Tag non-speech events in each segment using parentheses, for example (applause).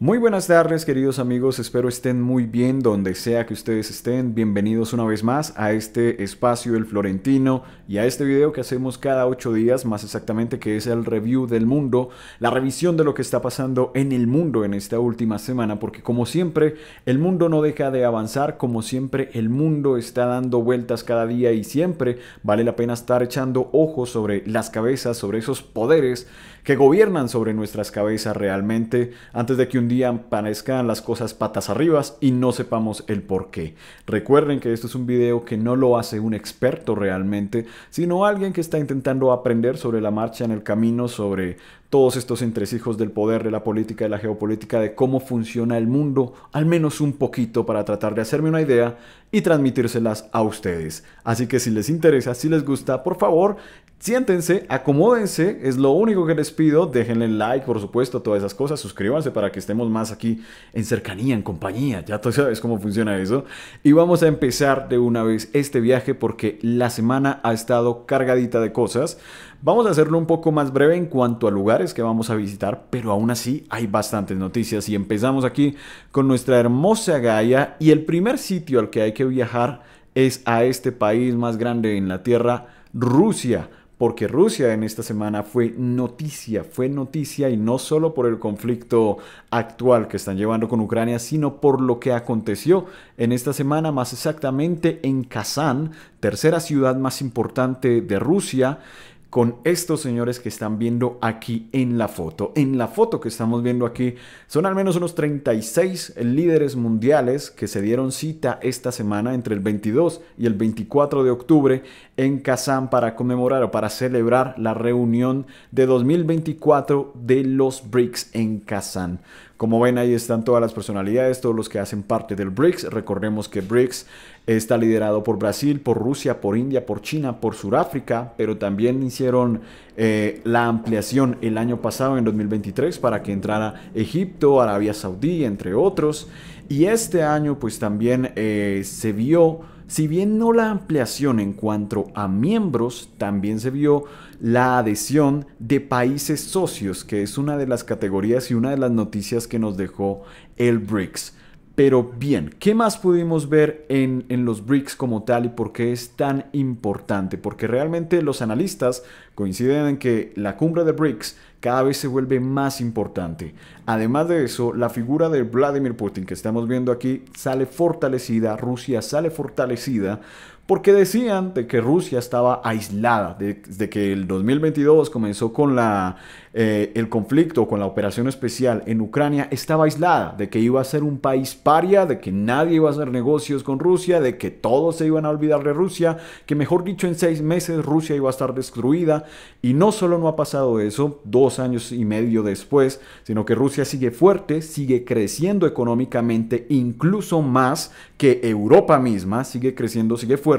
Muy buenas tardes queridos amigos, espero estén muy bien donde sea que ustedes estén. Bienvenidos una vez más a este espacio El Florentino y a este video que hacemos cada 8 días, más exactamente que es el review del mundo, la revisión de lo que está pasando en el mundo en esta última semana, porque como siempre el mundo no deja de avanzar, como siempre el mundo está dando vueltas cada día y siempre vale la pena estar echando ojos sobre las cabezas, sobre esos poderes que gobiernan sobre nuestras cabezas realmente antes de que un día aparezcan las cosas patas arriba y no sepamos el por qué. Recuerden que esto es un video que no lo hace un experto realmente, sino alguien que está intentando aprender sobre la marcha en el camino, sobre todos estos entresijos del poder, de la política, de la geopolítica, de cómo funciona el mundo, al menos un poquito para tratar de hacerme una idea y transmitírselas a ustedes. Así que si les interesa, si les gusta, por favor, Siéntense, acomódense, es lo único que les pido. Déjenle like, por supuesto, todas esas cosas. Suscríbanse para que estemos más aquí en cercanía, en compañía. Ya tú sabes cómo funciona eso. Y vamos a empezar de una vez este viaje porque la semana ha estado cargadita de cosas. Vamos a hacerlo un poco más breve en cuanto a lugares que vamos a visitar, pero aún así hay bastantes noticias. Y empezamos aquí con nuestra hermosa Gaia. Y el primer sitio al que hay que viajar es a este país más grande en la Tierra, Rusia porque Rusia en esta semana fue noticia, fue noticia y no solo por el conflicto actual que están llevando con Ucrania, sino por lo que aconteció en esta semana, más exactamente en Kazán, tercera ciudad más importante de Rusia con estos señores que están viendo aquí en la foto. En la foto que estamos viendo aquí son al menos unos 36 líderes mundiales que se dieron cita esta semana entre el 22 y el 24 de octubre en Kazán para conmemorar o para celebrar la reunión de 2024 de los BRICS en Kazán. Como ven, ahí están todas las personalidades, todos los que hacen parte del BRICS. Recordemos que BRICS está liderado por Brasil, por Rusia, por India, por China, por Sudáfrica, pero también hicieron eh, la ampliación el año pasado, en 2023, para que entrara Egipto, Arabia Saudí, entre otros. Y este año, pues también eh, se vio si bien no la ampliación en cuanto a miembros, también se vio la adhesión de países socios, que es una de las categorías y una de las noticias que nos dejó el BRICS. Pero bien, ¿qué más pudimos ver en, los BRICS como tal y por qué es tan importante? Porque realmente los analistas coinciden en que la cumbre de BRICS cada vez se vuelve más importante. Además de eso, la figura de Vladimir Putin que estamos viendo aquí sale fortalecida, Rusia sale fortalecida porque decían de que Rusia estaba aislada, de que el 2022 comenzó con la, eh, el conflicto, con la operación especial en Ucrania, estaba aislada, de que iba a ser un país paria, de que nadie iba a hacer negocios con Rusia, de que todos se iban a olvidar de Rusia, que mejor dicho en seis meses Rusia iba a estar destruida, y no solo no ha pasado eso, dos años y medio después, sino que Rusia sigue fuerte, sigue creciendo económicamente, incluso más que Europa misma, sigue creciendo, sigue fuerte,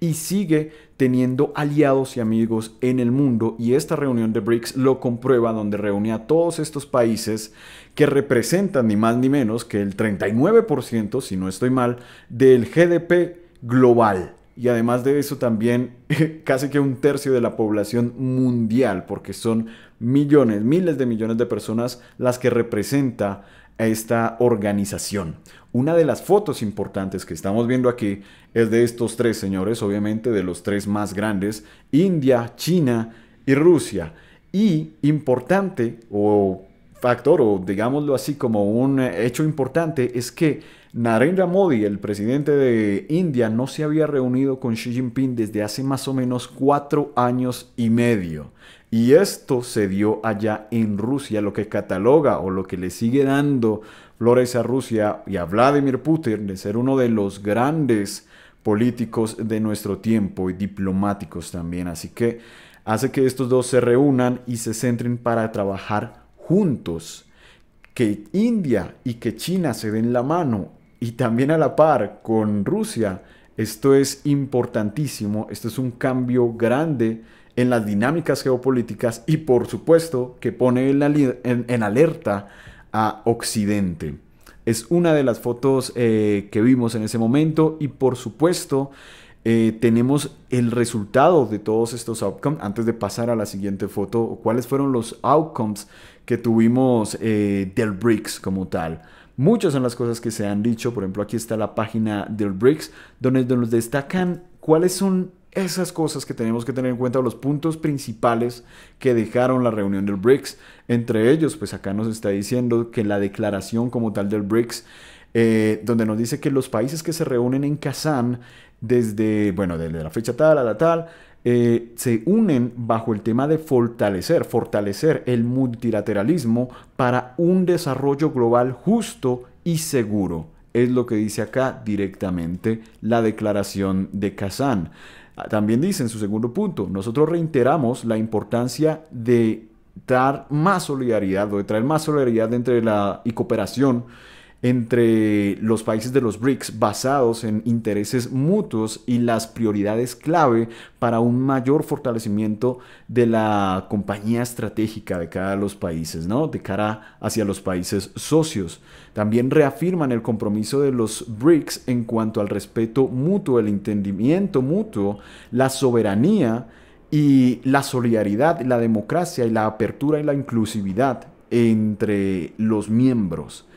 y sigue teniendo aliados y amigos en el mundo y esta reunión de BRICS lo comprueba donde reúne a todos estos países que representan ni más ni menos que el 39%, si no estoy mal, del GDP global. Y además de eso también (laughs) casi que un tercio de la población mundial, porque son millones, miles de millones de personas las que representa a esta organización. Una de las fotos importantes que estamos viendo aquí es de estos tres señores, obviamente de los tres más grandes, India, China y Rusia. Y importante o factor, o digámoslo así como un hecho importante, es que Narendra Modi, el presidente de India, no se había reunido con Xi Jinping desde hace más o menos cuatro años y medio. Y esto se dio allá en Rusia, lo que cataloga o lo que le sigue dando flores a Rusia y a Vladimir Putin de ser uno de los grandes políticos de nuestro tiempo y diplomáticos también. Así que hace que estos dos se reúnan y se centren para trabajar juntos. Que India y que China se den la mano y también a la par con Rusia. Esto es importantísimo. Esto es un cambio grande en las dinámicas geopolíticas y por supuesto que pone en, en alerta a Occidente. Es una de las fotos eh, que vimos en ese momento y por supuesto eh, tenemos el resultado de todos estos outcomes antes de pasar a la siguiente foto. ¿Cuáles fueron los outcomes que tuvimos eh, del BRICS como tal? Muchas son las cosas que se han dicho. Por ejemplo, aquí está la página del BRICS donde nos destacan cuáles son esas cosas que tenemos que tener en cuenta, los puntos principales que dejaron la reunión del BRICS. Entre ellos, pues acá nos está diciendo que la declaración como tal del BRICS, eh, donde nos dice que los países que se reúnen en Kazán desde, bueno, desde la fecha tal a la tal, eh, se unen bajo el tema de fortalecer, fortalecer el multilateralismo para un desarrollo global justo y seguro. Es lo que dice acá directamente la declaración de Kazán. Ah, también dice en su segundo punto, nosotros reiteramos la importancia de dar más solidaridad o de traer más solidaridad entre la, y cooperación entre los países de los BRICS basados en intereses mutuos y las prioridades clave para un mayor fortalecimiento de la compañía estratégica de cada los países, ¿no? De cara hacia los países socios. También reafirman el compromiso de los BRICS en cuanto al respeto mutuo, el entendimiento mutuo, la soberanía, y la solidaridad, la democracia y la apertura y la inclusividad entre los miembros.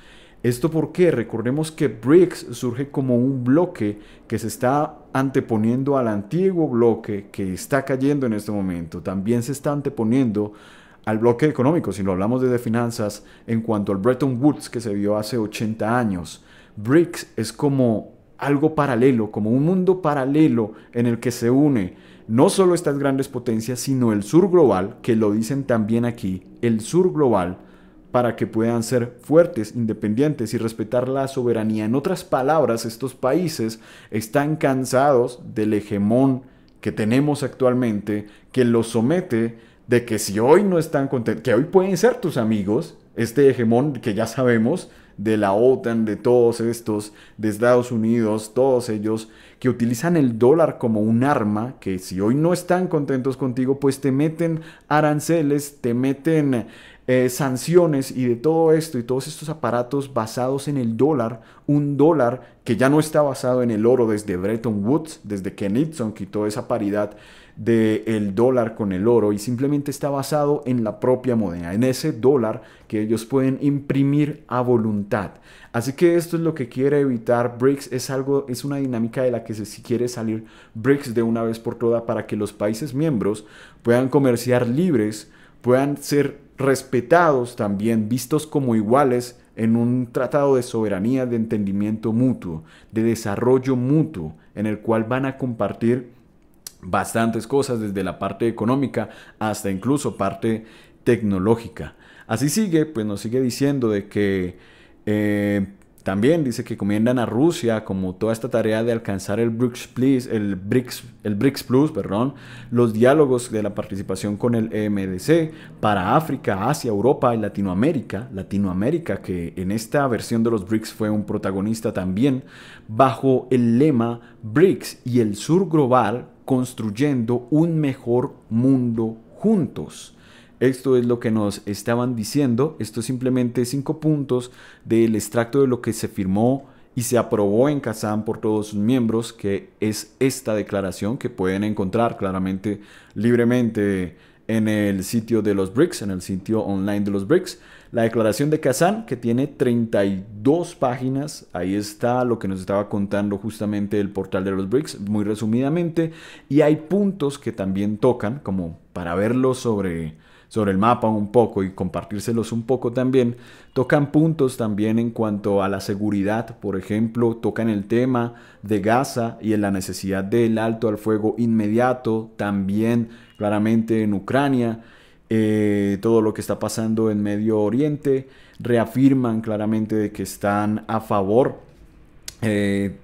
Esto porque recordemos que BRICS surge como un bloque que se está anteponiendo al antiguo bloque que está cayendo en este momento. También se está anteponiendo al bloque económico, si lo hablamos desde finanzas, en cuanto al Bretton Woods que se vio hace 80 años. BRICS es como algo paralelo, como un mundo paralelo en el que se une no solo estas grandes potencias, sino el sur global, que lo dicen también aquí, el sur global, para que puedan ser fuertes, independientes y respetar la soberanía. En otras palabras, estos países están cansados del hegemón que tenemos actualmente, que los somete de que si hoy no están contentos, que hoy pueden ser tus amigos, este hegemón que ya sabemos de la OTAN, de todos estos, de Estados Unidos, todos ellos, que utilizan el dólar como un arma, que si hoy no están contentos contigo, pues te meten aranceles, te meten eh, sanciones y de todo esto y todos estos aparatos basados en el dólar, un dólar que ya no está basado en el oro desde Bretton Woods, desde que Nixon quitó esa paridad del dólar con el oro y simplemente está basado en la propia moneda, en ese dólar que ellos pueden imprimir a voluntad. Así que esto es lo que quiere evitar BRICS, es algo es una dinámica de la que se quiere salir BRICS de una vez por todas para que los países miembros puedan comerciar libres, puedan ser respetados también, vistos como iguales en un tratado de soberanía, de entendimiento mutuo, de desarrollo mutuo, en el cual van a compartir bastantes cosas, desde la parte económica hasta incluso parte tecnológica. Así sigue, pues nos sigue diciendo de que eh, también dice que comiendan a Rusia como toda esta tarea de alcanzar el BRICS Plus, el BRICS, el Plus, perdón, los diálogos de la participación con el EMDC para África, Asia, Europa y Latinoamérica, Latinoamérica que en esta versión de los BRICS fue un protagonista también bajo el lema BRICS y el sur global construyendo un mejor mundo juntos. Esto es lo que nos estaban diciendo. Esto es simplemente cinco puntos del extracto de lo que se firmó y se aprobó en Kazán por todos sus miembros, que es esta declaración que pueden encontrar claramente libremente en el sitio de los BRICS, en el sitio online de los BRICS. La declaración de Kazán, que tiene 32 páginas, ahí está lo que nos estaba contando justamente el portal de los BRICS, muy resumidamente, y hay puntos que también tocan, como para verlo sobre, sobre el mapa un poco y compartírselos un poco también, tocan puntos también en cuanto a la seguridad, por ejemplo, tocan el tema de Gaza y en la necesidad del alto al fuego inmediato, también claramente en Ucrania, eh, todo lo que está pasando en Medio Oriente, reafirman claramente de que están a favor eh,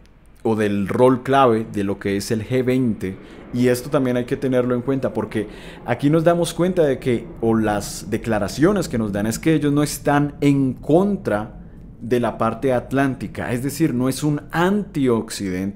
o del rol clave de lo que es el G20. Y esto también hay que tenerlo en cuenta porque aquí nos damos cuenta de que, o las declaraciones que nos dan es que ellos no están en contra de la parte atlántica, es decir, no es un anti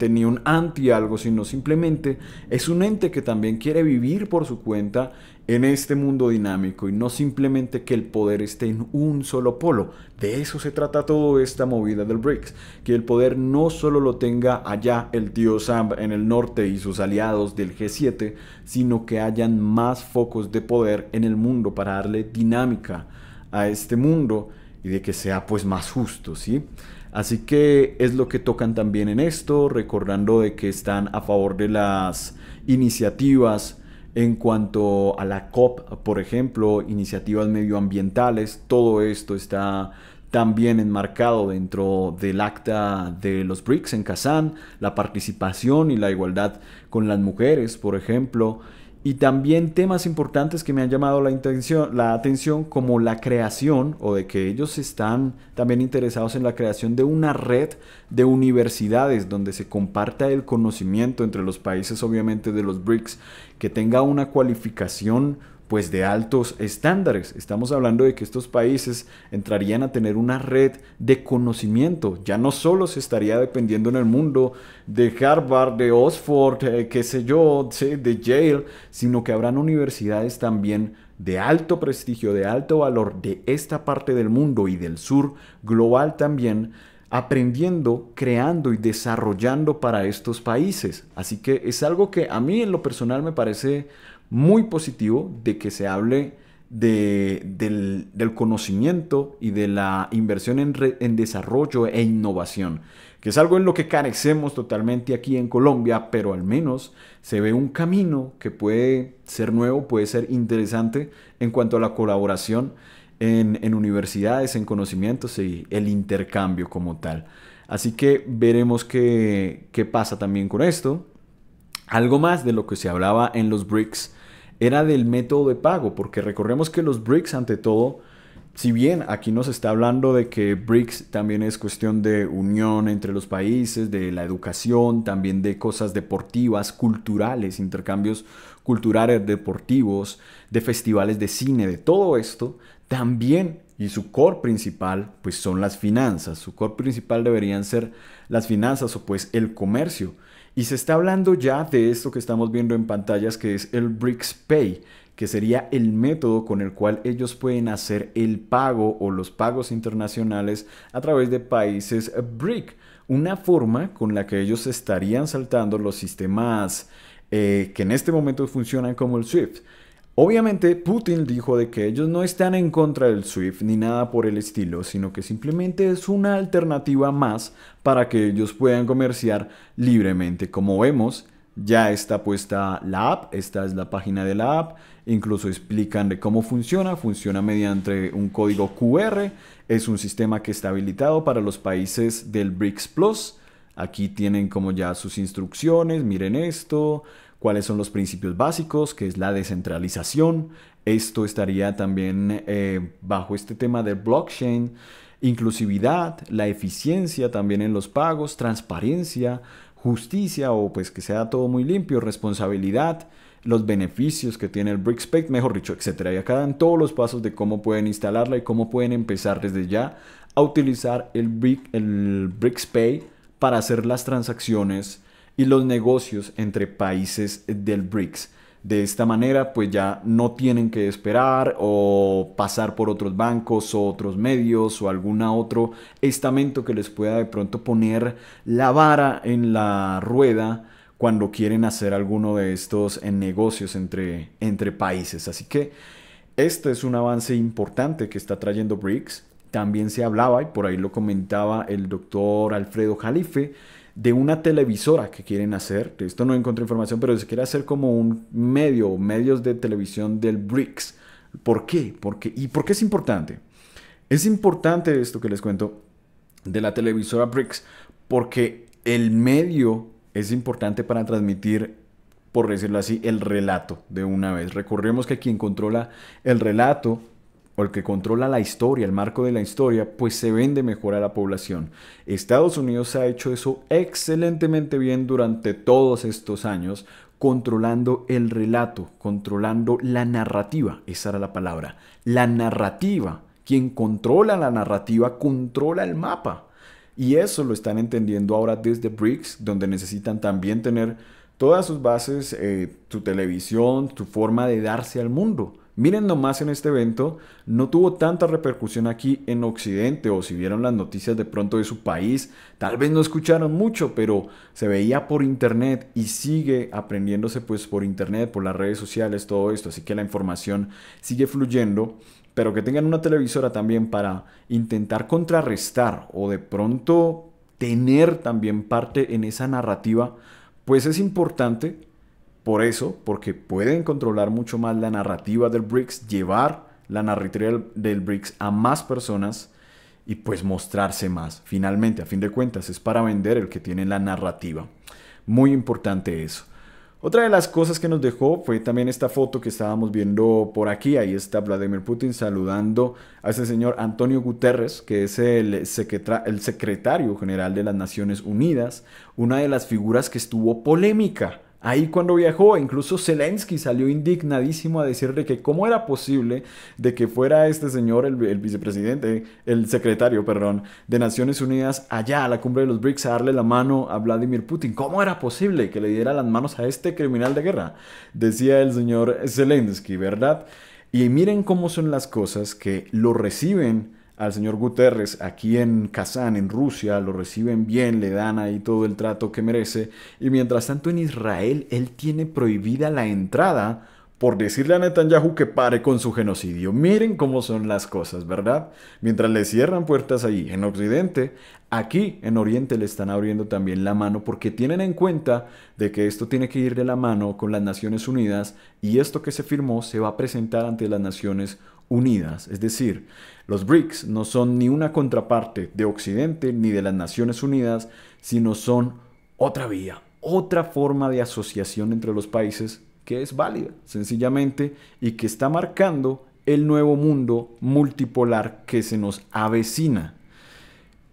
ni un anti-algo, sino simplemente es un ente que también quiere vivir por su cuenta en este mundo dinámico y no simplemente que el poder esté en un solo polo. De eso se trata toda esta movida del BRICS, que el poder no solo lo tenga allá el tío Sam en el norte y sus aliados del G7, sino que hayan más focos de poder en el mundo para darle dinámica a este mundo y de que sea pues más justo, ¿sí? Así que es lo que tocan también en esto, recordando de que están a favor de las iniciativas en cuanto a la COP, por ejemplo, iniciativas medioambientales, todo esto está también enmarcado dentro del acta de los BRICS en Kazán, la participación y la igualdad con las mujeres, por ejemplo, y también temas importantes que me han llamado la, intención, la atención como la creación o de que ellos están también interesados en la creación de una red de universidades donde se comparta el conocimiento entre los países obviamente de los BRICS, que tenga una cualificación pues de altos estándares. Estamos hablando de que estos países entrarían a tener una red de conocimiento. Ya no solo se estaría dependiendo en el mundo de Harvard, de Oxford, eh, qué sé yo, de Yale, sino que habrán universidades también de alto prestigio, de alto valor de esta parte del mundo y del sur global también aprendiendo, creando y desarrollando para estos países. Así que es algo que a mí en lo personal me parece muy positivo de que se hable del, conocimiento y de la inversión en, desarrollo e innovación, que es algo en lo que carecemos totalmente aquí en Colombia, pero al menos se ve un camino que puede ser nuevo, puede ser interesante en cuanto a la colaboración en, universidades, en conocimientos y el intercambio como tal. Así que veremos qué, qué pasa también con esto. Algo más de lo que se hablaba en los BRICS era del método de pago, porque recordemos que los BRICS ante todo, si bien aquí nos está hablando de que BRICS también es cuestión de unión entre los países, de la educación, también de cosas deportivas, culturales, intercambios culturales, deportivos, de festivales de cine, de todo esto, también y su core principal pues son las finanzas, su core principal deberían ser las finanzas o pues el comercio. Y se está hablando ya de esto que estamos viendo en pantallas, que es el BRICS Pay, que sería el método con el cual ellos pueden hacer el pago o los pagos internacionales a través de países BRIC. Una forma con la que ellos estarían saltando los sistemas eh, que en este momento funcionan como el SWIFT. Obviamente Putin dijo de que ellos no están en contra del SWIFT ni nada por el estilo, sino que simplemente es una alternativa más para que ellos puedan comerciar libremente. Como vemos, ya está puesta la app, esta es la página de la app, incluso explican de cómo funciona, funciona mediante un código QR, es un sistema que está habilitado para los países del BRICS Plus. Aquí tienen como ya sus instrucciones, miren esto, cuáles son los principios básicos, que es la descentralización. Esto estaría también eh, bajo este tema de blockchain, inclusividad, la eficiencia también en los pagos, transparencia, justicia o pues que sea todo muy limpio, responsabilidad, los beneficios que tiene el Pay, mejor dicho, etcétera. Y acá dan todos los pasos de cómo pueden instalarla y cómo pueden empezar desde ya a utilizar el, Brick, el para hacer las transacciones y los negocios entre países del BRICS. De esta manera, pues ya no tienen que esperar o pasar por otros bancos o otros medios o algún otro estamento que les pueda de pronto poner la vara en la rueda cuando quieren hacer alguno de estos en eh, negocios entre, entre países. Así que este es un avance importante que está trayendo BRICS. También se hablaba, y por ahí lo comentaba el doctor Alfredo Jalife, de una televisora que quieren hacer. De esto no encontré información, pero se quiere hacer como un medio medios de televisión del BRICS. ¿Por qué? ¿Por qué? ¿Y por qué es importante? Es importante esto que les cuento de la televisora BRICS porque el medio es importante para transmitir, por decirlo así, el relato de una vez. recorremos que quien controla el relato o el que controla la historia, el marco de la historia, pues se vende mejor a la población. Estados Unidos ha hecho eso excelentemente bien durante todos estos años, controlando el relato, controlando la narrativa, esa era la palabra, la narrativa. Quien controla la narrativa controla el mapa. Y eso lo están entendiendo ahora desde BRICS, donde necesitan también tener todas sus bases, eh, tu televisión, tu forma de darse al mundo. Miren nomás en este evento, no tuvo tanta repercusión aquí en Occidente o si vieron las noticias de pronto de su país, tal vez no escucharon mucho, pero se veía por internet y sigue aprendiéndose pues por internet, por las redes sociales, todo esto, así que la información sigue fluyendo, pero que tengan una televisora también para intentar contrarrestar o de pronto tener también parte en esa narrativa, pues es importante por eso, porque pueden controlar mucho más la narrativa del BRICS, llevar la narrativa del BRICS a más personas y pues mostrarse más. Finalmente, a fin de cuentas, es para vender el que tiene la narrativa. Muy importante eso. Otra de las cosas que nos dejó fue también esta foto que estábamos viendo por aquí. Ahí está Vladimir Putin saludando a ese señor Antonio Guterres, que es el, el secretario general de las Naciones Unidas, una de las figuras que estuvo polémica Ahí cuando viajó, incluso Zelensky salió indignadísimo a decirle que cómo era posible de que fuera este señor, el, vicepresidente, el secretario, perdón, de Naciones Unidas allá a la cumbre de los BRICS a darle la mano a Vladimir Putin. ¿Cómo era posible que le diera las manos a este criminal de guerra? Decía el señor Zelensky, ¿verdad? Y miren cómo son las cosas que lo reciben al señor Guterres aquí en Kazán, en Rusia, lo reciben bien, le dan ahí todo el trato que merece, y mientras tanto en Israel él tiene prohibida la entrada por decirle a Netanyahu que pare con su genocidio. Miren cómo son las cosas, ¿verdad? Mientras le cierran puertas ahí en Occidente, aquí en Oriente le están abriendo también la mano porque tienen en cuenta de que esto tiene que ir de la mano con las Naciones Unidas y esto que se firmó se va a presentar ante las Naciones Unidas unidas, es decir, los BRICS no son ni una contraparte de Occidente ni de las Naciones Unidas, sino son otra vía, otra forma de asociación entre los países que es válida, sencillamente, y que está marcando el nuevo mundo multipolar que se nos avecina.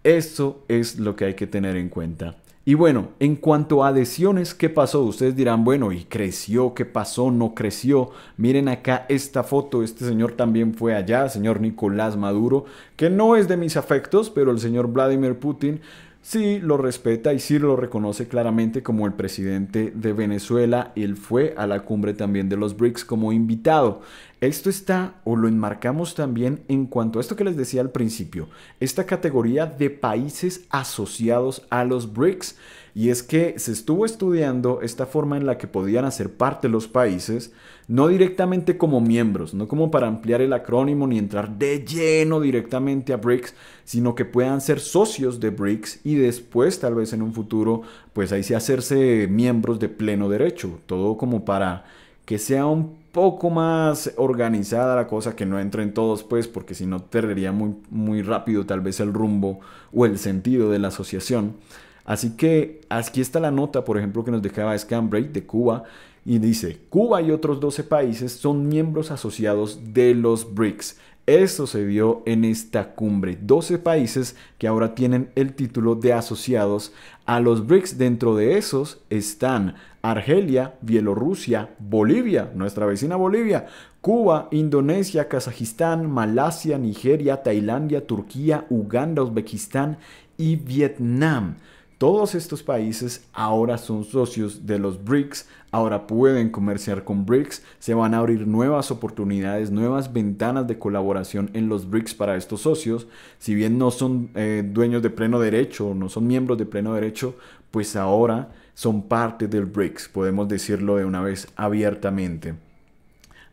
Esto es lo que hay que tener en cuenta y bueno, en cuanto a adhesiones, ¿qué pasó? Ustedes dirán, bueno, ¿y creció? ¿Qué pasó? ¿No creció? Miren acá esta foto, este señor también fue allá, señor Nicolás Maduro, que no es de mis afectos, pero el señor Vladimir Putin sí lo respeta y sí lo reconoce claramente como el presidente de Venezuela. Él fue a la cumbre también de los BRICS como invitado. Esto está, o lo enmarcamos también en cuanto a esto que les decía al principio, esta categoría de países asociados a los BRICS. Y es que se estuvo estudiando esta forma en la que podían hacer parte los países no directamente como miembros, no como para ampliar el acrónimo ni entrar de lleno directamente a BRICS, sino que puedan ser socios de BRICS y después tal vez en un futuro, pues ahí sí hacerse miembros de pleno derecho, todo como para que sea un poco más organizada la cosa, que no entren todos, pues, porque si no perdería muy, muy rápido tal vez el rumbo o el sentido de la asociación. Así que aquí está la nota, por ejemplo, que nos dejaba Scanbreak de Cuba, y dice, Cuba y otros 12 países son miembros asociados de los BRICS. Esto se vio en esta cumbre. 12 países que ahora tienen el título de asociados a los BRICS. Dentro de esos están Argelia, Bielorrusia, Bolivia, nuestra vecina Bolivia, Cuba, Indonesia, Kazajistán, Malasia, Nigeria, Tailandia, Turquía, Uganda, Uzbekistán y Vietnam. Todos estos países ahora son socios de los BRICS, ahora pueden comerciar con BRICS, se van a abrir nuevas oportunidades, nuevas ventanas de colaboración en los BRICS para estos socios. Si bien no son eh, dueños de pleno derecho, no son miembros de pleno derecho, pues ahora son parte del BRICS, podemos decirlo de una vez abiertamente.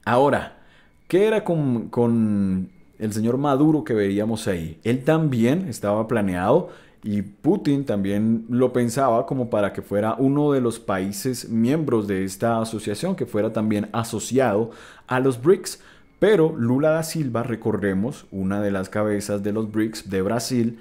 Ahora, ¿qué era con, con el señor Maduro que veríamos ahí? Él también estaba planeado y Putin también lo pensaba como para que fuera uno de los países miembros de esta asociación, que fuera también asociado a los BRICS. Pero Lula da Silva, recordemos, una de las cabezas de los BRICS de Brasil,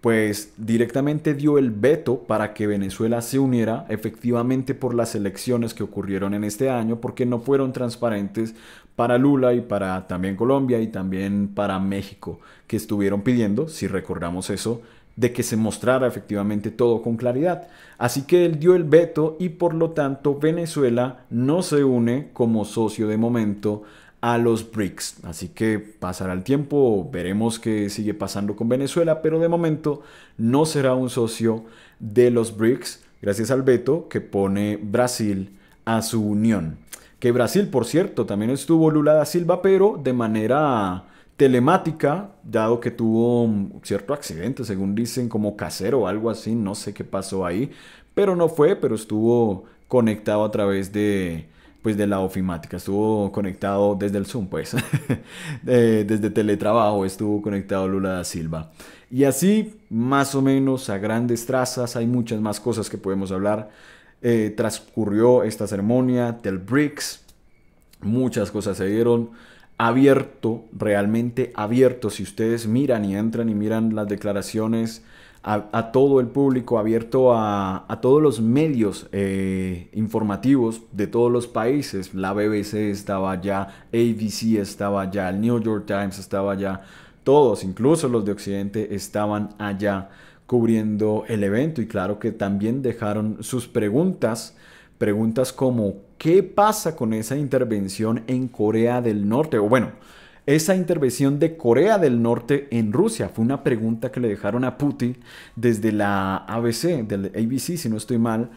pues directamente dio el veto para que Venezuela se uniera efectivamente por las elecciones que ocurrieron en este año, porque no fueron transparentes para Lula y para también Colombia y también para México, que estuvieron pidiendo, si recordamos eso, de que se mostrara efectivamente todo con claridad. Así que él dio el veto y por lo tanto Venezuela no se une como socio de momento a los BRICS. Así que pasará el tiempo, veremos qué sigue pasando con Venezuela, pero de momento no será un socio de los BRICS gracias al veto que pone Brasil a su unión. Que Brasil, por cierto, también estuvo Lula da Silva, pero de manera telemática, dado que tuvo cierto accidente, según dicen, como casero o algo así, no sé qué pasó ahí, pero no fue, pero estuvo conectado a través de pues de la ofimática, estuvo conectado desde el Zoom, pues, (laughs) desde teletrabajo estuvo conectado Lula da Silva. Y así, más o menos, a grandes trazas, hay muchas más cosas que podemos hablar. Eh, transcurrió esta ceremonia del BRICS, muchas cosas se dieron abierto, realmente abierto. Si ustedes miran y entran y miran las declaraciones a, todo el público, abierto a, todos los medios eh, informativos de todos los países. La BBC estaba allá, ABC estaba allá, el New York Times estaba allá. Todos, incluso los de Occidente, estaban allá cubriendo el evento y claro que también dejaron sus preguntas, preguntas como ¿Qué pasa con esa intervención en Corea del Norte? O bueno, esa intervención de Corea del Norte en Rusia? Fue una pregunta que le dejaron a Putin desde la ABC, del ABC si no estoy mal,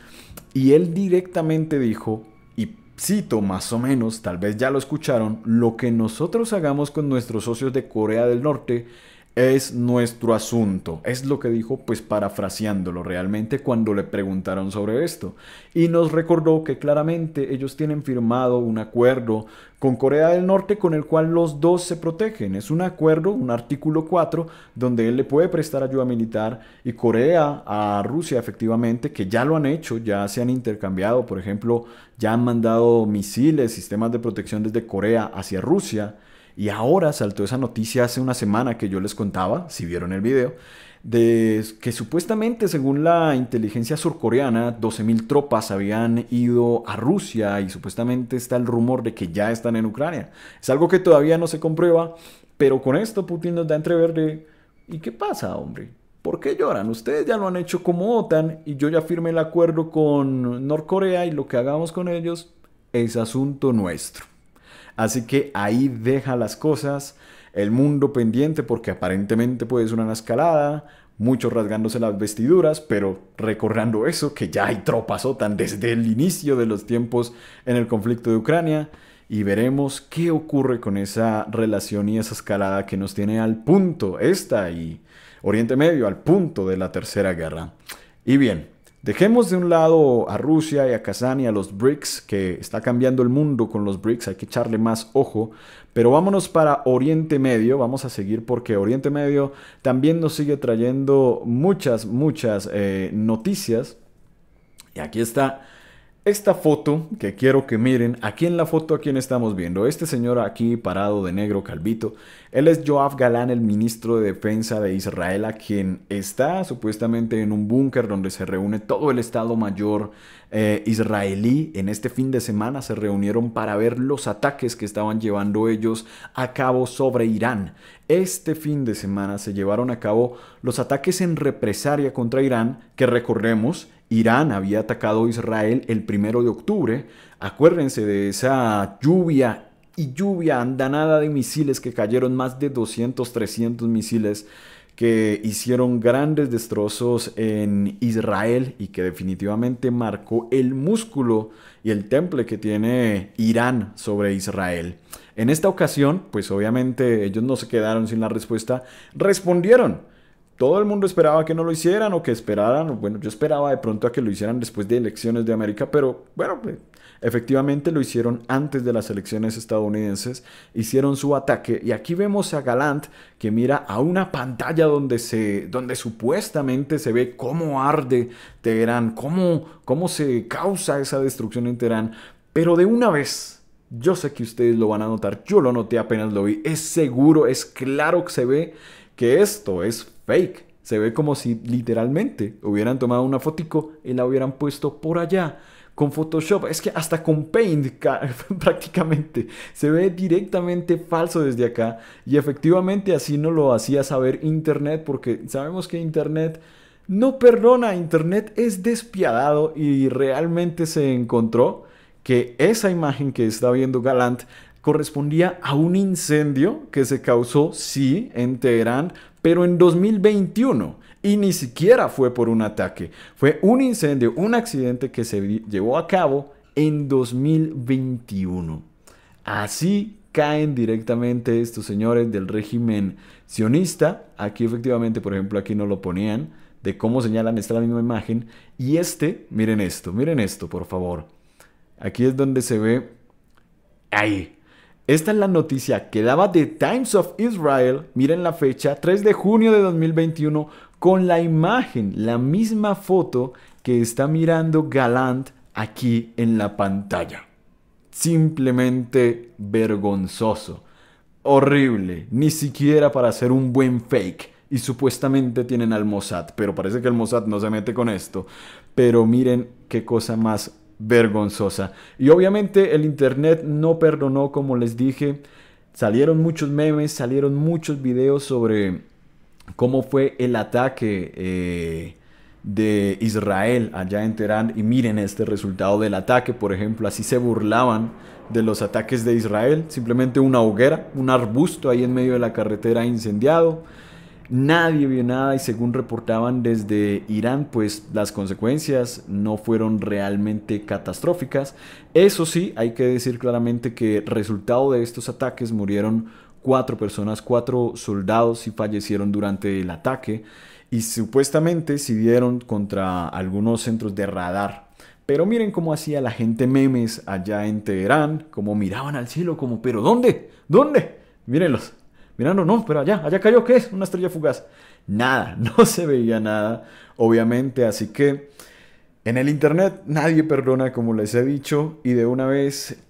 y él directamente dijo, y cito más o menos, tal vez ya lo escucharon, lo que nosotros hagamos con nuestros socios de Corea del Norte es nuestro asunto. Es lo que dijo, pues parafraseándolo realmente cuando le preguntaron sobre esto. Y nos recordó que claramente ellos tienen firmado un acuerdo con Corea del Norte con el cual los dos se protegen. Es un acuerdo, un artículo 4, donde él le puede prestar ayuda militar y Corea a Rusia efectivamente, que ya lo han hecho, ya se han intercambiado, por ejemplo, ya han mandado misiles, sistemas de protección desde Corea hacia Rusia y ahora saltó esa noticia hace una semana que yo les contaba, si vieron el video, de que supuestamente, según la inteligencia surcoreana, 12.000 tropas habían ido a Rusia y supuestamente está el rumor de que ya están en Ucrania. Es algo que todavía no se comprueba, pero con esto Putin nos da entrever de ¿y qué pasa, hombre? ¿Por qué lloran? Ustedes ya lo han hecho como OTAN y yo ya firmé el acuerdo con Norcorea y lo que hagamos con ellos es asunto nuestro. Así que ahí deja las cosas, el mundo pendiente porque aparentemente puede ser una escalada, muchos rasgándose las vestiduras, pero recordando eso, que ya hay tropas OTAN desde el inicio de los tiempos en el conflicto de Ucrania, y veremos qué ocurre con esa relación y esa escalada que nos tiene al punto, esta y Oriente Medio, al punto de la Tercera Guerra. Y bien, Dejemos de un lado a Rusia y a Kazán y a los BRICS, que está cambiando el mundo con los BRICS, hay que echarle más ojo, pero vámonos para Oriente Medio, vamos a seguir porque Oriente Medio también nos sigue trayendo muchas, muchas eh, noticias. Y aquí está esta foto que quiero que miren, aquí en la foto a quien estamos viendo, este señor aquí parado de negro calvito, él es Joab Galán, el ministro de defensa de Israel, a quien está supuestamente en un búnker donde se reúne todo el Estado Mayor eh, israelí. En este fin de semana se reunieron para ver los ataques que estaban llevando ellos a cabo sobre Irán. Este fin de semana se llevaron a cabo los ataques en represalia contra Irán, que recorremos. Irán había atacado a Israel el primero de octubre. Acuérdense de esa lluvia y lluvia andanada de misiles que cayeron, más de 200, 300 misiles que hicieron grandes destrozos en Israel y que definitivamente marcó el músculo y el temple que tiene Irán sobre Israel. En esta ocasión, pues obviamente ellos no se quedaron sin la respuesta, respondieron todo el mundo esperaba que no lo hicieran o que esperaran, bueno, yo esperaba de pronto a que lo hicieran después de elecciones de América, pero bueno, pues, efectivamente lo hicieron antes de las elecciones estadounidenses, hicieron su ataque y aquí vemos a Galant que mira a una pantalla donde se donde supuestamente se ve cómo arde Teherán, cómo cómo se causa esa destrucción en Teherán, pero de una vez yo sé que ustedes lo van a notar, yo lo noté apenas lo vi, es seguro, es claro que se ve que esto es fake. Se ve como si literalmente hubieran tomado una fotico y la hubieran puesto por allá con Photoshop, es que hasta con Paint (laughs) prácticamente se ve directamente falso desde acá y efectivamente así no lo hacía saber Internet porque sabemos que Internet no perdona, Internet es despiadado y realmente se encontró que esa imagen que está viendo Galant correspondía a un incendio que se causó, sí, en Teherán, pero en 2021. Y ni siquiera fue por un ataque, fue un incendio, un accidente que se llevó a cabo en 2021. Así caen directamente estos señores del régimen sionista. Aquí efectivamente, por ejemplo, aquí no lo ponían, de cómo señalan esta misma imagen. Y este, miren esto, miren esto, por favor. Aquí es donde se ve, ahí, esta es la noticia que daba The Times of Israel, miren la fecha, 3 de junio de 2021, con la imagen, la misma foto que está mirando Galant aquí en la pantalla. Simplemente vergonzoso, horrible, ni siquiera para hacer un buen fake. Y supuestamente tienen al Mossad, pero parece que el Mossad no se mete con esto. Pero miren qué cosa más vergonzosa. Y obviamente el Internet no perdonó, como les dije. Salieron muchos memes, salieron muchos videos sobre cómo fue el ataque eh, de Israel allá en Teherán. Y miren este resultado del ataque, por ejemplo, así se burlaban de los ataques de Israel. Simplemente una hoguera, un arbusto ahí en medio de la carretera incendiado. Nadie vio nada y según reportaban desde Irán, pues las consecuencias no fueron realmente catastróficas. Eso sí, hay que decir claramente que resultado de estos ataques murieron cuatro personas, cuatro soldados y fallecieron durante el ataque y supuestamente se dieron contra algunos centros de radar. Pero miren cómo hacía la gente memes allá en Teherán, como miraban al cielo, como, pero ¿dónde? ¿Dónde? Mírenlos mirando, no, pero allá, allá cayó, ¿qué es? Una estrella fugaz. Nada, (laughs) no se veía nada, obviamente, así que en el Internet nadie perdona, como les he dicho, y de una vez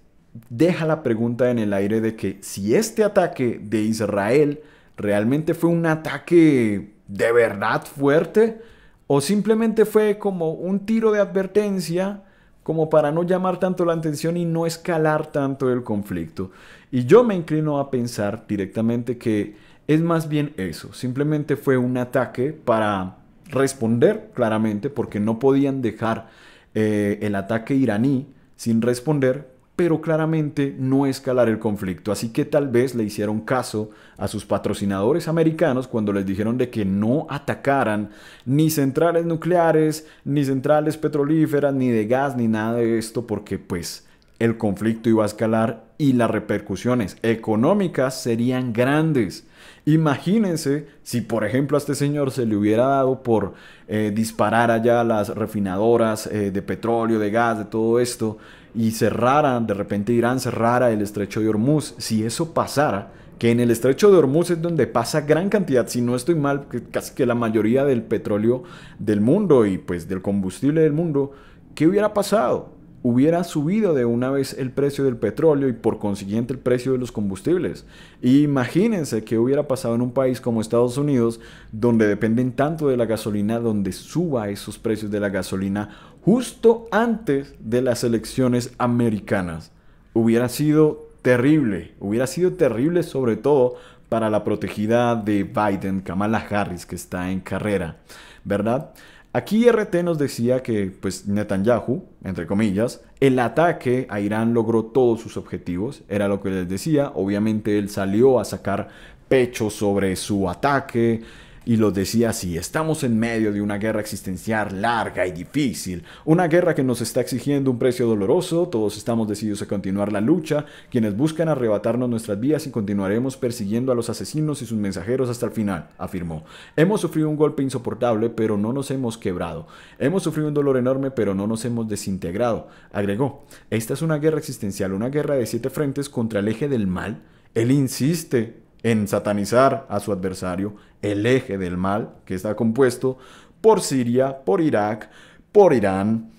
deja la pregunta en el aire de que si este ataque de Israel realmente fue un ataque de verdad fuerte o simplemente fue como un tiro de advertencia como para no llamar tanto la atención y no escalar tanto el conflicto. Y yo me inclino a pensar directamente que es más bien eso, simplemente fue un ataque para responder claramente porque no podían dejar eh, el ataque iraní sin responder pero claramente no escalar el conflicto. Así que tal vez le hicieron caso a sus patrocinadores americanos cuando les dijeron de que no atacaran ni centrales nucleares, ni centrales petrolíferas, ni de gas, ni nada de esto, porque pues el conflicto iba a escalar y las repercusiones económicas serían grandes. Imagínense si, por ejemplo, a este señor se le hubiera dado por eh, disparar allá las refinadoras eh, de petróleo, de gas, de todo esto, y cerrara, de repente Irán cerrara el estrecho de Hormuz, si eso pasara, que en el estrecho de Hormuz es donde pasa gran cantidad, si no estoy mal, casi que la mayoría del petróleo del mundo y pues del combustible del mundo, ¿qué hubiera pasado? Hubiera subido de una vez el precio del petróleo y por consiguiente el precio de los combustibles. Y imagínense qué hubiera pasado en un país como Estados Unidos, donde dependen tanto de la gasolina, donde suba esos precios de la gasolina justo antes de las elecciones americanas. Hubiera sido terrible, hubiera sido terrible sobre todo para la protegida de Biden, Kamala Harris, que está en carrera, ¿verdad? Aquí RT nos decía que pues Netanyahu, entre comillas, el ataque a Irán logró todos sus objetivos, era lo que les decía, obviamente él salió a sacar pecho sobre su ataque, y lo decía así, estamos en medio de una guerra existencial larga y difícil, una guerra que nos está exigiendo un precio doloroso, todos estamos decididos a continuar la lucha, quienes buscan arrebatarnos nuestras vidas y continuaremos persiguiendo a los asesinos y sus mensajeros hasta el final, afirmó. Hemos sufrido un golpe insoportable, pero no nos hemos quebrado. Hemos sufrido un dolor enorme, pero no nos hemos desintegrado, agregó. Esta es una guerra existencial, una guerra de siete frentes contra el eje del mal. Él insiste en satanizar a su adversario, el eje del mal que está compuesto por Siria, por Irak, por Irán,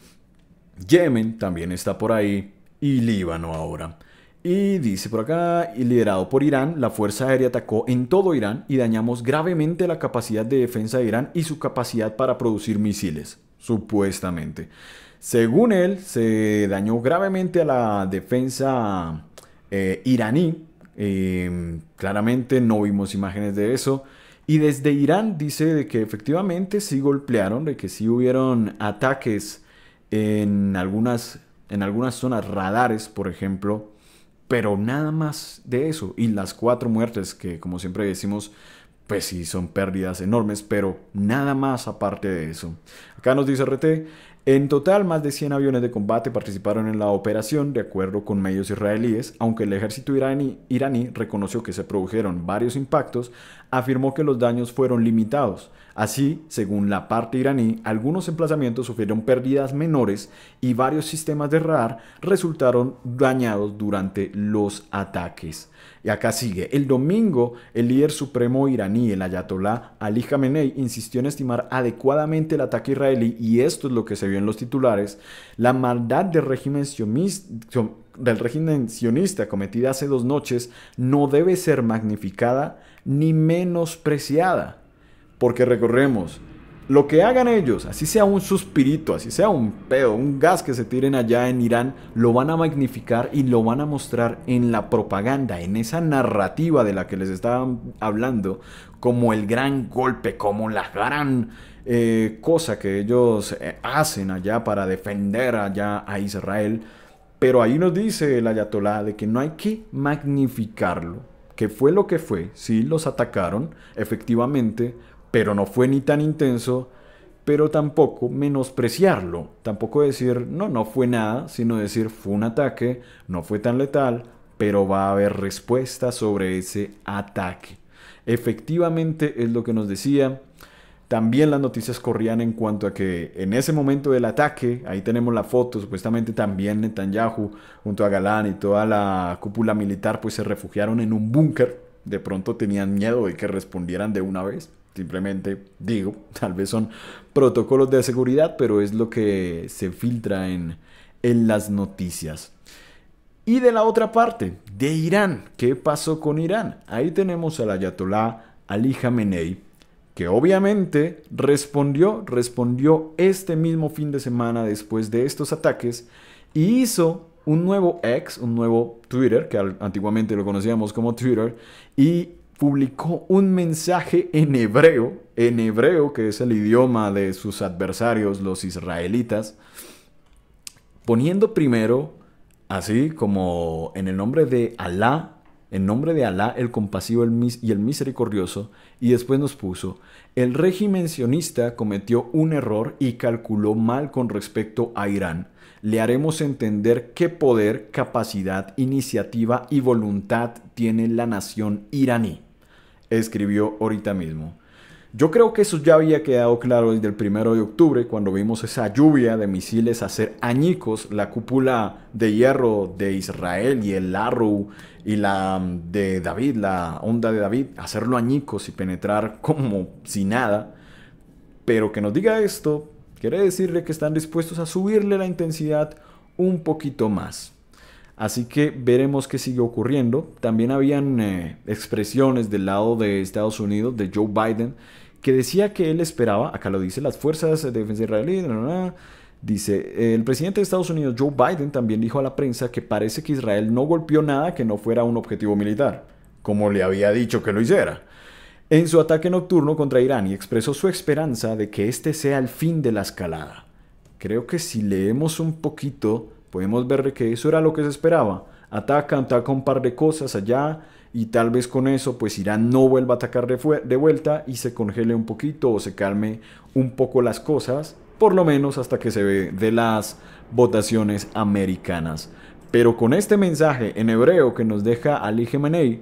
Yemen también está por ahí y Líbano ahora. Y dice por acá, liderado por Irán, la Fuerza Aérea atacó en todo Irán y dañamos gravemente la capacidad de defensa de Irán y su capacidad para producir misiles, supuestamente. Según él, se dañó gravemente a la defensa eh, iraní Em, claramente no vimos imágenes de eso. Y desde Irán dice de que efectivamente sí golpearon, de que sí hubieron ataques en algunas, en algunas zonas radares, por ejemplo, pero nada más de eso. Y las cuatro muertes que, como siempre decimos, pues sí son pérdidas enormes, pero nada más aparte de eso. Acá nos dice RT, en total, más de 100 aviones de combate participaron en la operación, de acuerdo con medios israelíes, aunque el ejército iraní, reconoció que se produjeron varios impactos, afirmó que los daños fueron limitados. Así, según la parte iraní, algunos emplazamientos sufrieron pérdidas menores y varios sistemas de radar resultaron dañados durante los ataques. Y acá sigue, el domingo el líder supremo iraní, el ayatolá Ali Khamenei, insistió en estimar adecuadamente el ataque israelí y esto es lo que se vio en los titulares, la maldad del régimen sionista, del régimen sionista cometida hace dos noches no debe ser magnificada ni menospreciada. Porque recorremos, lo que hagan ellos, así sea un suspirito, así sea un pedo, un gas que se tiren allá en Irán, lo van a magnificar y lo van a mostrar en la propaganda, en esa narrativa de la que les estaban hablando, como el gran golpe, como la gran eh, cosa que ellos eh, hacen allá para defender allá a Israel. Pero ahí nos dice el ayatolá de que no hay que magnificarlo, que fue lo que fue, sí los atacaron, efectivamente, pero no fue ni tan intenso, pero tampoco menospreciarlo, tampoco decir, no, no fue nada, sino decir, fue un ataque, no fue tan letal, pero va a haber respuesta sobre ese ataque. Efectivamente es lo que nos decía. También las noticias corrían en cuanto a que en ese momento del ataque, ahí tenemos la foto, supuestamente también Netanyahu junto a Galán y toda la cúpula militar pues se refugiaron en un búnker. De pronto tenían miedo de que respondieran de una vez. Simplemente digo, (laughs) tal vez son protocolos de seguridad, pero es lo que se filtra en, en las noticias. Y de la otra parte, de Irán. ¿Qué pasó con Irán? Ahí tenemos al ayatolá Ali Khamenei, que obviamente respondió, respondió este mismo fin de semana después de estos ataques y hizo un nuevo ex, un nuevo Twitter, que antiguamente lo conocíamos como Twitter, y publicó un mensaje en hebreo, en hebreo, que es el idioma de sus adversarios, los israelitas, poniendo primero, así como en el nombre de Alá, en nombre de Alá, el compasivo y el misericordioso, y después nos puso, el régimen sionista cometió un error y calculó mal con respecto a Irán. Le haremos entender qué poder, capacidad, iniciativa y voluntad tiene la nación iraní escribió ahorita mismo. Yo creo que eso ya había quedado claro desde el primero de octubre, cuando vimos esa lluvia de misiles hacer añicos la cúpula de hierro de Israel y el Arrow y la mm, de David, la onda de David, hacerlo añicos y penetrar como si nada. Pero que nos diga esto, quiere decirle que están dispuestos a subirle la intensidad un poquito más. Así que veremos qué sigue ocurriendo. También habían eh, expresiones del lado de Estados Unidos, de Joe Biden, que decía que él esperaba, acá lo dice, las fuerzas de defensa israelí, dice, el presidente de Estados Unidos, Joe Biden, también dijo a la prensa que parece que Israel no golpeó nada que no fuera un objetivo militar, como le había dicho que lo hiciera. En su ataque nocturno contra Irán y expresó su esperanza de que este sea el fin de la escalada. Creo que si leemos un poquito Podemos ver que eso era lo que se esperaba. Ataca, ataca un par de cosas allá y tal vez con eso pues Irán no vuelva a atacar de, vuelta y se congele un poquito o se calme un poco las cosas, por lo menos hasta que se ve de las votaciones americanas. Pero con este mensaje en hebreo que nos deja Ali Gemenei,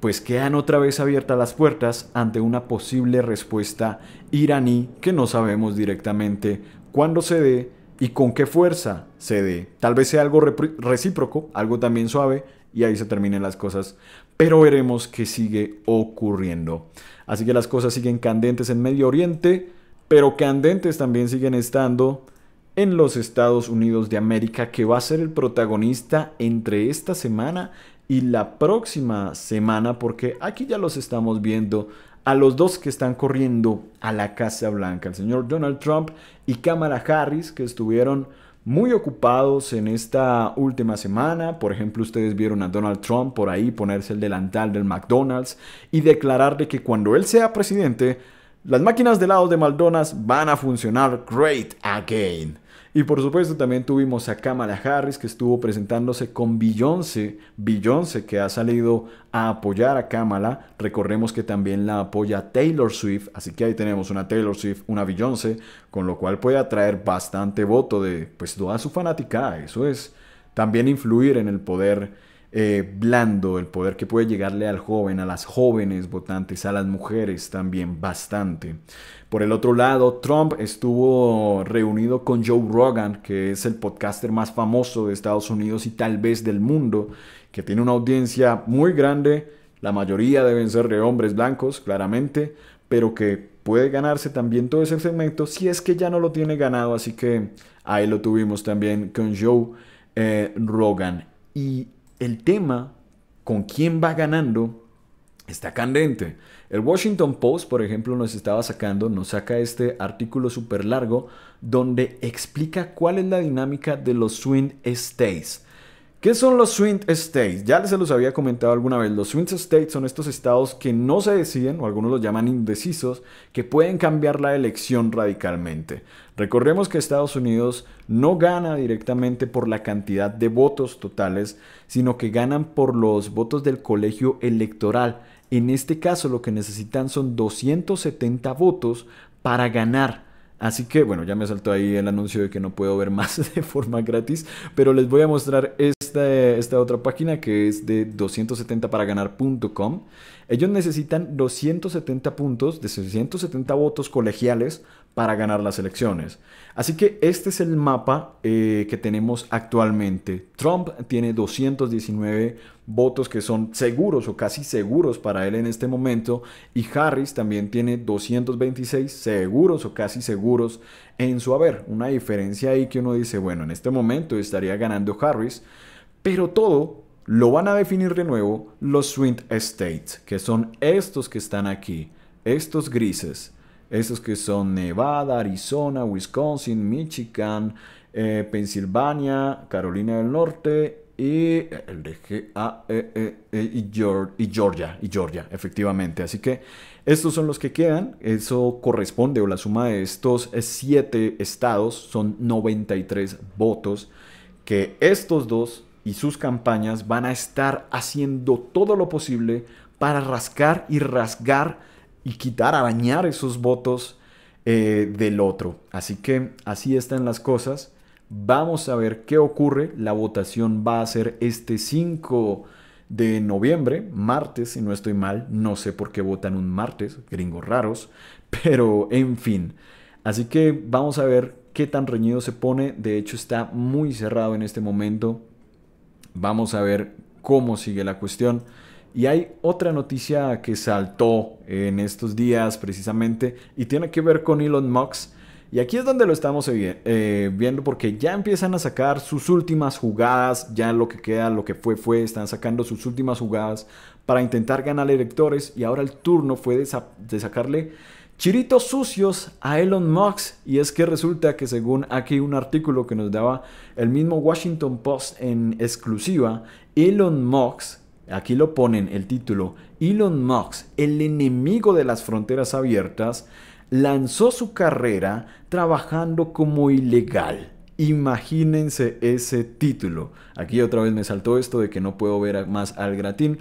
pues quedan otra vez abiertas las puertas ante una posible respuesta iraní que no sabemos directamente cuándo se dé y con qué fuerza se dé. Tal vez sea algo recíproco, algo también suave, y ahí se terminen las cosas. Pero veremos qué sigue ocurriendo. Así que las cosas siguen candentes en Medio Oriente, pero candentes también siguen estando en los Estados Unidos de América, que va a ser el protagonista entre esta semana y la próxima semana, porque aquí ya los estamos viendo a los dos que están corriendo a la Casa Blanca, el señor Donald Trump y Cámara Harris, que estuvieron muy ocupados en esta última semana. Por ejemplo, ustedes vieron a Donald Trump por ahí ponerse el delantal del McDonald's y declararle que cuando él sea presidente, las máquinas de helados de McDonald's van a funcionar great again. Y por supuesto también tuvimos a Kamala Harris que estuvo presentándose con Beyoncé, Beyoncé que ha salido a apoyar a Kamala, recorremos que también la apoya Taylor Swift, así que ahí tenemos una Taylor Swift, una Beyoncé, con lo cual puede atraer bastante voto de pues toda su fanática, eso es también influir en el poder eh, blando, el poder que puede llegarle al joven, a las jóvenes votantes, a las mujeres también bastante. Por el otro lado, Trump estuvo reunido con Joe Rogan, que es el podcaster más famoso de Estados Unidos y tal vez del mundo, que tiene una audiencia muy grande, la mayoría deben ser de hombres blancos, claramente, pero que puede ganarse también todo ese segmento si es que ya no lo tiene ganado, así que ahí lo tuvimos también con Joe eh, Rogan. Y el tema con quién va ganando está candente. El Washington Post, por ejemplo, nos estaba sacando, nos saca este artículo súper largo donde explica cuál es la dinámica de los swing states. ¿Qué son los swing states? Ya se los había comentado alguna vez. Los swing states son estos estados que no se deciden, o algunos los llaman indecisos, que pueden cambiar la elección radicalmente. Recordemos que Estados Unidos no gana directamente por la cantidad de votos totales, sino que ganan por los votos del colegio electoral. En este caso lo que necesitan son 270 votos para ganar. Así que bueno, ya me saltó ahí el anuncio de que no puedo ver (laughs) más de forma gratis, pero les voy a mostrar esta, otra página que es de 270paraganar.com. Ellos necesitan 270 puntos de 670 votos colegiales para ganar las elecciones. Así que este es el mapa eh, que tenemos actualmente. Trump tiene 219 votos que son seguros o casi seguros para él en este momento y Harris también tiene 226 seguros o casi seguros en su haber. Una diferencia ahí que uno dice, bueno, en este momento estaría ganando Harris, pero todo lo van a definir de nuevo los swing states, que son estos que están aquí, estos grises. Estos que son Nevada, Arizona, Wisconsin, Michigan, eh, Pensilvania, Carolina del Norte y eh, el e, e, e, y, Georgia, y Georgia, efectivamente. Así que estos son los que quedan. Eso corresponde, o la suma de estos eh, siete estados son 93 votos. Que estos dos y sus campañas van a estar haciendo todo lo posible para rascar y rasgar y quitar, a bañar esos votos eh, del otro. Así que así están las cosas. Vamos a ver qué ocurre. La votación va a ser este 5 de noviembre, martes, si no estoy mal. No sé por qué votan un martes, gringos raros, (laughs) pero en fin. Así que vamos a ver qué tan reñido se pone. De hecho, está muy cerrado en este momento. Vamos a ver cómo sigue la cuestión. Y hay otra noticia que saltó en estos días precisamente y tiene que ver con Elon Musk. Y aquí es donde lo estamos eh, viendo porque ya empiezan a sacar sus últimas jugadas, ya lo que queda, lo que fue, fue, están sacando sus últimas jugadas para intentar ganar electores y ahora el turno fue de, de sacarle chiritos sucios a Elon Musk y es que resulta que según aquí un artículo que nos daba el mismo Washington Post en exclusiva, Elon Musk Aquí lo ponen el título, Elon Musk, el enemigo de las fronteras abiertas, lanzó su carrera trabajando como ilegal. Imagínense ese título. Aquí otra vez me saltó esto de que no puedo ver más al gratín,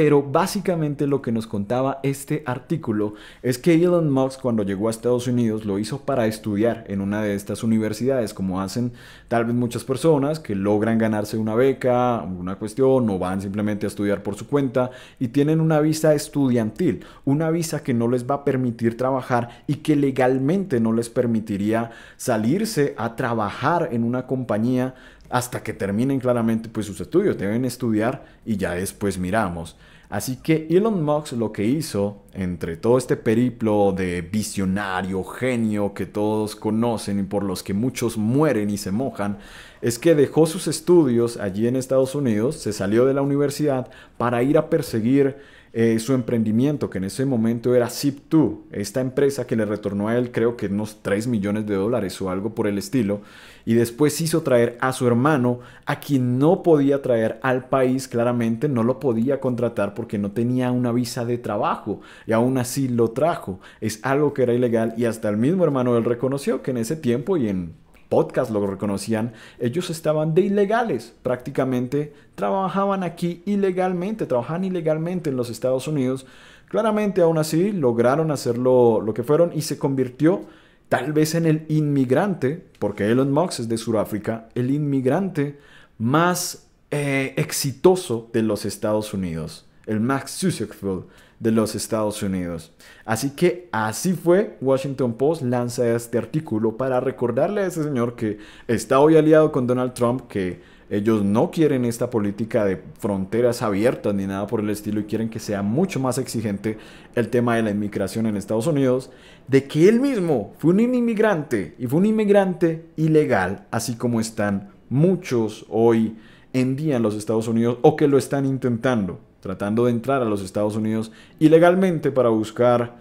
pero básicamente lo que nos contaba este artículo es que Elon Musk cuando llegó a Estados Unidos lo hizo para estudiar en una de estas universidades, como hacen tal vez muchas personas que logran ganarse una beca, una cuestión, o van simplemente a estudiar por su cuenta y tienen una visa estudiantil, una visa que no les va a permitir trabajar y que legalmente no les permitiría salirse a trabajar en una compañía hasta que terminen claramente pues sus estudios, deben estudiar y ya después miramos. Así que Elon Musk lo que hizo, entre todo este periplo de visionario, genio que todos conocen y por los que muchos mueren y se mojan, es que dejó sus estudios allí en Estados Unidos, se salió de la universidad para ir a perseguir eh, su emprendimiento, que en ese momento era Zip2, esta empresa que le retornó a él creo que unos 3 millones de dólares o algo por el estilo, y después hizo traer a su hermano, a quien no podía traer al país claramente, no lo podía contratar porque no tenía una visa de trabajo, y aún así lo trajo, es algo que era ilegal, y hasta el mismo hermano él reconoció que en ese tiempo y en podcast lo reconocían, ellos estaban de ilegales prácticamente, trabajaban aquí ilegalmente, trabajaban ilegalmente en los Estados Unidos. Claramente aún así lograron hacerlo lo que fueron y se convirtió tal vez en el inmigrante, porque Elon Musk es de Sudáfrica, el inmigrante más eh, exitoso de los Estados Unidos, el Max successful de los Estados Unidos. Así que así fue, Washington Post lanza este artículo para recordarle a ese señor que está hoy aliado con Donald Trump, que ellos no quieren esta política de fronteras abiertas ni nada por el estilo y quieren que sea mucho más exigente el tema de la inmigración en Estados Unidos, de que él mismo fue un inmigrante y fue un inmigrante ilegal, así como están muchos hoy en día en los Estados Unidos o que lo están intentando tratando de entrar a los Estados Unidos ilegalmente para buscar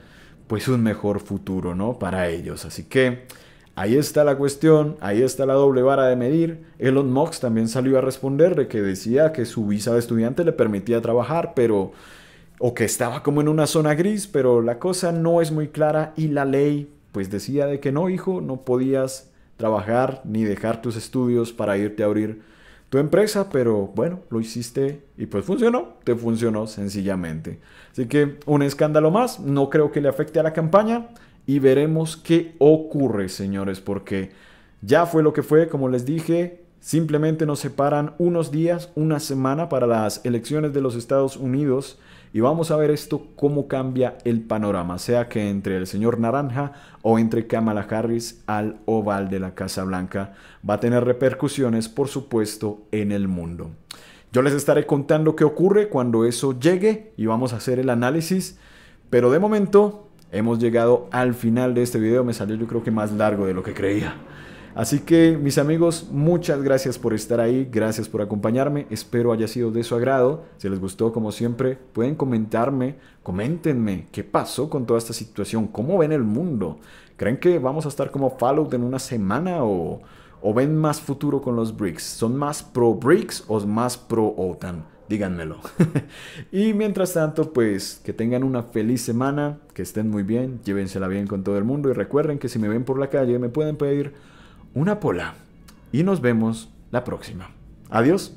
pues un mejor futuro, ¿no? Para ellos. Así que ahí está la cuestión, ahí está la doble vara de medir. Elon Musk también salió a responder de que decía que su visa de estudiante le permitía trabajar, pero o que estaba como en una zona gris, pero la cosa no es muy clara y la ley pues decía de que no, hijo, no podías trabajar ni dejar tus estudios para irte a abrir tu empresa, pero bueno, lo hiciste y pues funcionó, te funcionó sencillamente. Así que un escándalo más, no creo que le afecte a la campaña y veremos qué ocurre, señores, porque ya fue lo que fue, como les dije, simplemente nos separan unos días, una semana para las elecciones de los Estados Unidos y vamos a ver esto cómo cambia el panorama, sea que entre el señor Naranja o entre Kamala Harris al oval de la Casa Blanca, va a tener repercusiones por supuesto en el mundo. Yo les estaré contando qué ocurre cuando eso llegue y vamos a hacer el análisis, pero de momento hemos llegado al final de este video, me salió yo creo que más largo de lo que creía. Así que mis amigos, muchas gracias por estar ahí, gracias por acompañarme, espero haya sido de su agrado, si les gustó como siempre pueden comentarme, coméntenme qué pasó con toda esta situación, cómo ven el mundo, creen que vamos a estar como Fallout en una semana o, o ven más futuro con los BRICS, son más pro BRICS o más pro OTAN, díganmelo. (laughs) y mientras tanto, pues que tengan una feliz semana, que estén muy bien, llévensela bien con todo el mundo y recuerden que si me ven por la calle me pueden pedir una pola y nos vemos la próxima. Adiós.